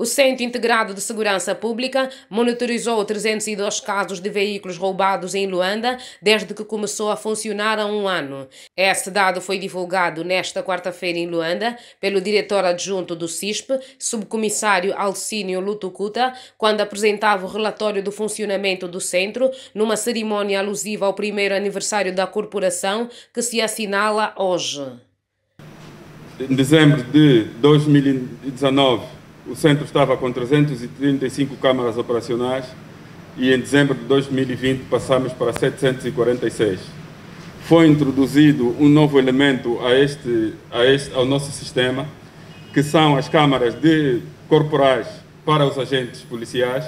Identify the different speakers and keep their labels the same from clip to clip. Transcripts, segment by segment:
Speaker 1: O Centro Integrado de Segurança Pública monitorizou 302 casos de veículos roubados em Luanda desde que começou a funcionar há um ano. Esse dado foi divulgado nesta quarta-feira em Luanda pelo diretor adjunto do CISP, subcomissário Alcínio Lutucuta, quando apresentava o relatório do funcionamento do centro numa cerimônia alusiva ao primeiro aniversário da corporação que se assinala hoje.
Speaker 2: Em dezembro de 2019, o centro estava com 335 câmaras operacionais e em dezembro de 2020 passamos para 746. Foi introduzido um novo elemento a este, a este, ao nosso sistema, que são as câmaras de corporais para os agentes policiais,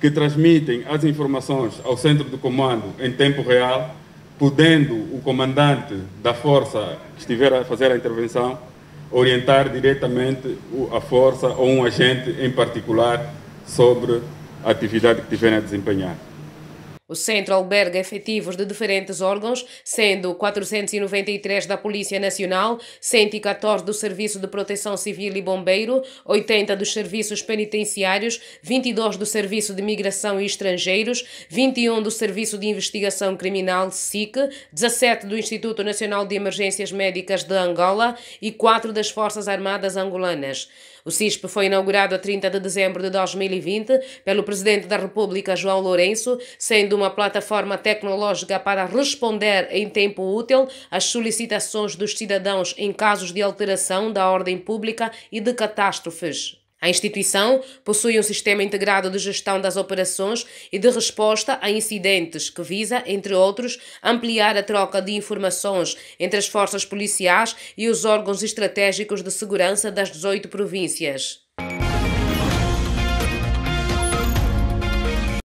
Speaker 2: que transmitem as informações ao centro de comando em tempo real, podendo o comandante da força que estiver a fazer a intervenção orientar diretamente a força ou um agente em particular sobre a atividade que estiverem a desempenhar.
Speaker 1: O centro alberga efetivos de diferentes órgãos, sendo 493 da Polícia Nacional, 114 do Serviço de Proteção Civil e Bombeiro, 80 dos Serviços Penitenciários, 22 do Serviço de Migração e Estrangeiros, 21 do Serviço de Investigação Criminal, SIC, 17 do Instituto Nacional de Emergências Médicas de Angola e 4 das Forças Armadas Angolanas. O CISP foi inaugurado a 30 de dezembro de 2020 pelo Presidente da República, João Lourenço, sendo criando uma plataforma tecnológica para responder em tempo útil às solicitações dos cidadãos em casos de alteração da ordem pública e de catástrofes. A instituição possui um sistema integrado de gestão das operações e de resposta a incidentes que visa, entre outros, ampliar a troca de informações entre as forças policiais e os órgãos estratégicos de segurança das 18 províncias.